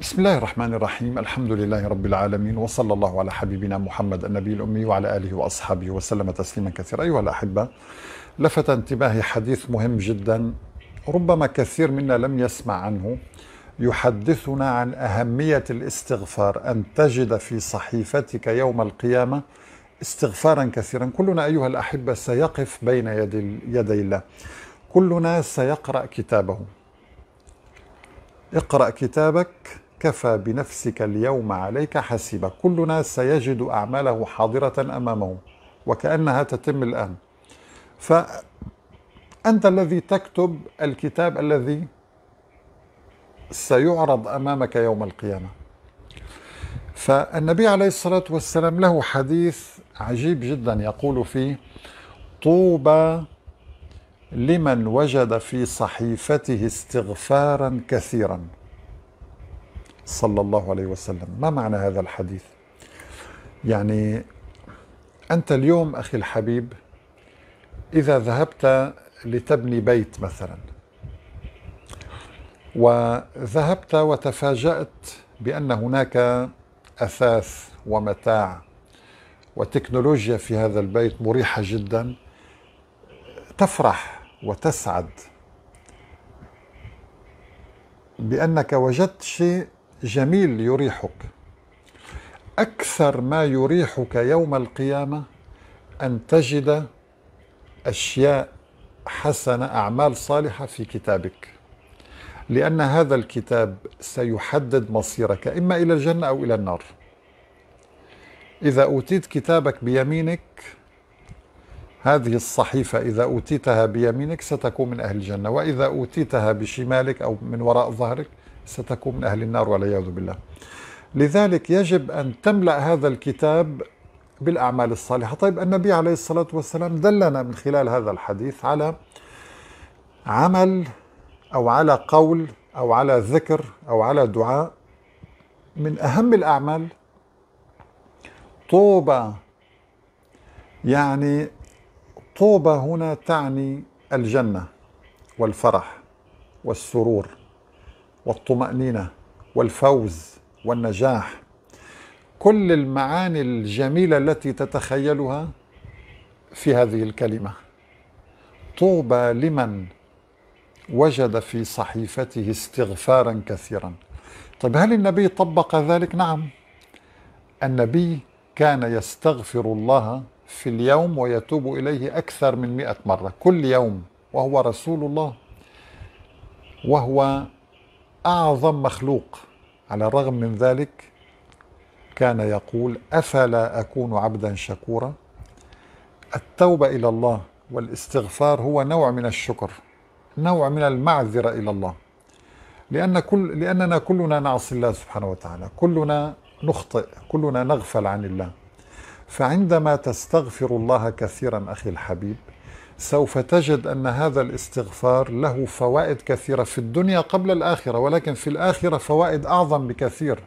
بسم الله الرحمن الرحيم الحمد لله رب العالمين وصلى الله على حبيبنا محمد النبي الأمي وعلى آله وأصحابه وسلم تسليما كثيرا أيها الأحبة لفت انتباهي حديث مهم جدا ربما كثير منا لم يسمع عنه يحدثنا عن أهمية الاستغفار أن تجد في صحيفتك يوم القيامة استغفارا كثيرا كلنا أيها الأحبة سيقف بين يدي, يدي الله كلنا سيقرأ كتابه اقرأ كتابك كفى بنفسك اليوم عليك حسيبا كلنا سيجد أعماله حاضرة أمامه وكأنها تتم الآن فأنت الذي تكتب الكتاب الذي سيعرض أمامك يوم القيامة فالنبي عليه الصلاة والسلام له حديث عجيب جدا يقول فيه طوبى لمن وجد في صحيفته استغفارا كثيرا صلى الله عليه وسلم ما معنى هذا الحديث يعني أنت اليوم أخي الحبيب إذا ذهبت لتبني بيت مثلا وذهبت وتفاجأت بأن هناك أثاث ومتاع وتكنولوجيا في هذا البيت مريحة جدا تفرح وتسعد بأنك وجدت شيء جميل يريحك اكثر ما يريحك يوم القيامه ان تجد اشياء حسنه اعمال صالحه في كتابك لان هذا الكتاب سيحدد مصيرك اما الى الجنه او الى النار اذا اوتيت كتابك بيمينك هذه الصحيفة إذا أوتيتها بيمينك ستكون من أهل الجنة وإذا أوتيتها بشمالك أو من وراء ظهرك ستكون من أهل النار والعياذ بالله لذلك يجب أن تملأ هذا الكتاب بالأعمال الصالحة طيب النبي عليه الصلاة والسلام دلنا من خلال هذا الحديث على عمل أو على قول أو على ذكر أو على دعاء من أهم الأعمال طوبى يعني طوبى هنا تعني الجنة والفرح والسرور والطمأنينة والفوز والنجاح كل المعاني الجميلة التي تتخيلها في هذه الكلمة طوبى لمن وجد في صحيفته استغفارا كثيرا طيب هل النبي طبق ذلك؟ نعم النبي كان يستغفر الله في اليوم ويتوب إليه أكثر من مئة مرة كل يوم وهو رسول الله وهو أعظم مخلوق على الرغم من ذلك كان يقول أفلا أكون عبدا شكورا التوبة إلى الله والاستغفار هو نوع من الشكر نوع من المعذرة إلى الله لأن كل لأننا كلنا نعصي الله سبحانه وتعالى كلنا نخطئ كلنا نغفل عن الله فعندما تستغفر الله كثيرا أخي الحبيب سوف تجد ان هذا الاستغفار له فوائد كثيره في الدنيا قبل الاخره ولكن في الاخره فوائد اعظم بكثير.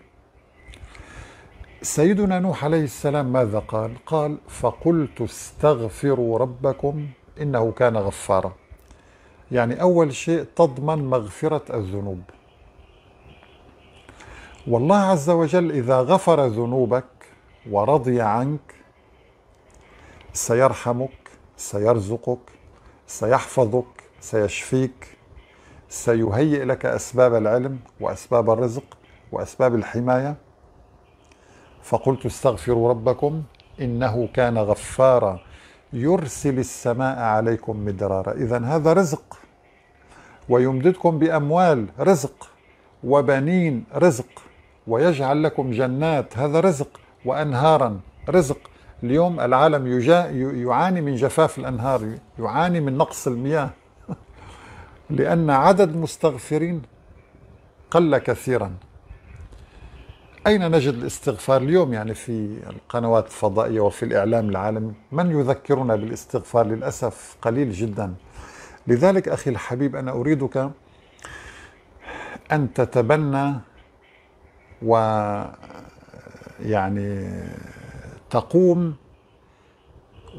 سيدنا نوح عليه السلام ماذا قال؟ قال: فقلت استغفروا ربكم انه كان غفارا. يعني اول شيء تضمن مغفره الذنوب. والله عز وجل اذا غفر ذنوبك ورضي عنك سيرحمك سيرزقك سيحفظك سيشفيك سيهيئ لك اسباب العلم واسباب الرزق واسباب الحمايه فقلت استغفروا ربكم انه كان غفارا يرسل السماء عليكم مدرارا اذا هذا رزق ويمددكم باموال رزق وبنين رزق ويجعل لكم جنات هذا رزق وانهارا رزق اليوم العالم يجا يعاني من جفاف الأنهار يعاني من نقص المياه لأن عدد مستغفرين قل كثيرا أين نجد الاستغفار اليوم يعني في القنوات الفضائية وفي الإعلام العالمي من يذكرنا بالاستغفار للأسف قليل جدا لذلك أخي الحبيب أنا أريدك أن تتبنى و يعني تقوم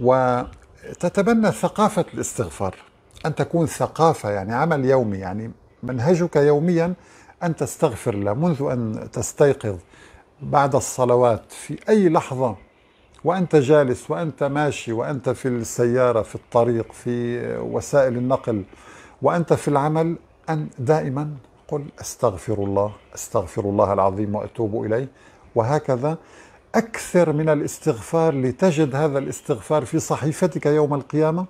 وتتبنى ثقافة الاستغفار أن تكون ثقافة يعني عمل يومي يعني منهجك يوميا أن تستغفر الله منذ أن تستيقظ بعد الصلوات في أي لحظة وأنت جالس وأنت ماشي وأنت في السيارة في الطريق في وسائل النقل وأنت في العمل أن دائما قل أستغفر الله أستغفر الله العظيم وأتوب إليه وهكذا أكثر من الاستغفار لتجد هذا الاستغفار في صحيفتك يوم القيامة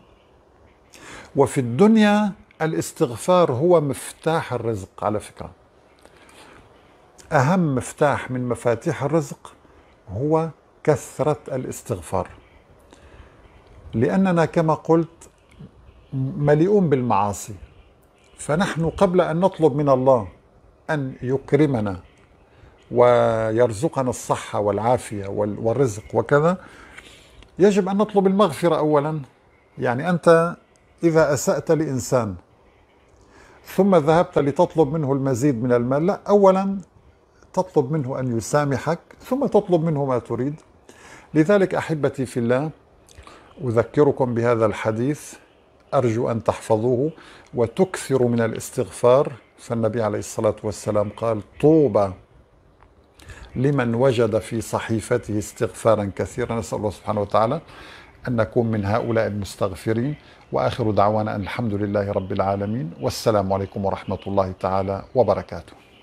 وفي الدنيا الاستغفار هو مفتاح الرزق على فكرة أهم مفتاح من مفاتيح الرزق هو كثرة الاستغفار لأننا كما قلت مليئون بالمعاصي فنحن قبل أن نطلب من الله أن يكرمنا ويرزقنا الصحة والعافية والرزق وكذا يجب أن نطلب المغفرة أولا يعني أنت إذا أسأت لإنسان ثم ذهبت لتطلب منه المزيد من المال لا أولا تطلب منه أن يسامحك ثم تطلب منه ما تريد لذلك أحبتي في الله أذكركم بهذا الحديث أرجو أن تحفظوه وتكثروا من الاستغفار فالنبي عليه الصلاة والسلام قال طوبى لمن وجد في صحيفته استغفارا كثيرا نسأل الله سبحانه وتعالى أن نكون من هؤلاء المستغفرين وآخر دعوانا أن الحمد لله رب العالمين والسلام عليكم ورحمة الله تعالى وبركاته